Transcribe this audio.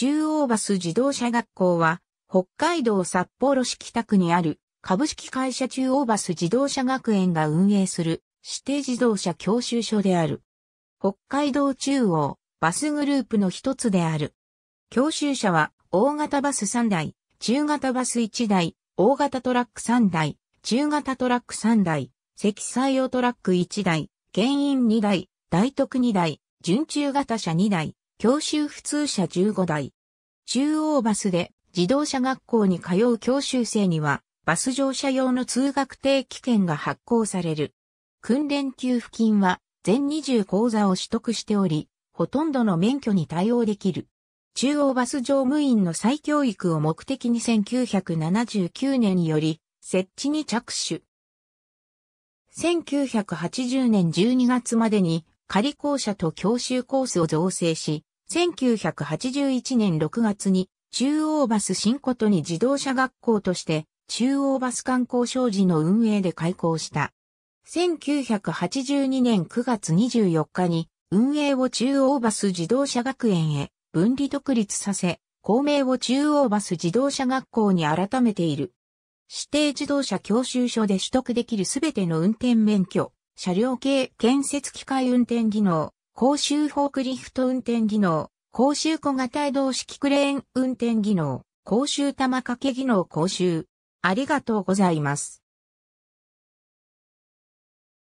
中央バス自動車学校は、北海道札幌市北区にある株式会社中央バス自動車学園が運営する指定自動車教習所である。北海道中央バスグループの一つである。教習車は大型バス3台、中型バス1台、大型トラック3台、中型トラック3台、積載用トラック1台、原因2台、大徳2台、準中型車2台、教習普通車15台。中央バスで自動車学校に通う教習生には、バス乗車用の通学定期券が発行される。訓練給付金は全20講座を取得しており、ほとんどの免許に対応できる。中央バス乗務員の再教育を目的に1979年により設置に着手。1980年12月までに仮校舎と教習コースを造成し、1981年6月に中央バス新琴に自動車学校として中央バス観光商事の運営で開校した。1982年9月24日に運営を中央バス自動車学園へ分離独立させ、公明を中央バス自動車学校に改めている。指定自動車教習所で取得できるすべての運転免許、車両系建設機械運転技能、公衆フォークリフト運転技能、公衆小型移動式クレーン運転技能、公衆玉掛け技能講習。ありがとうございます。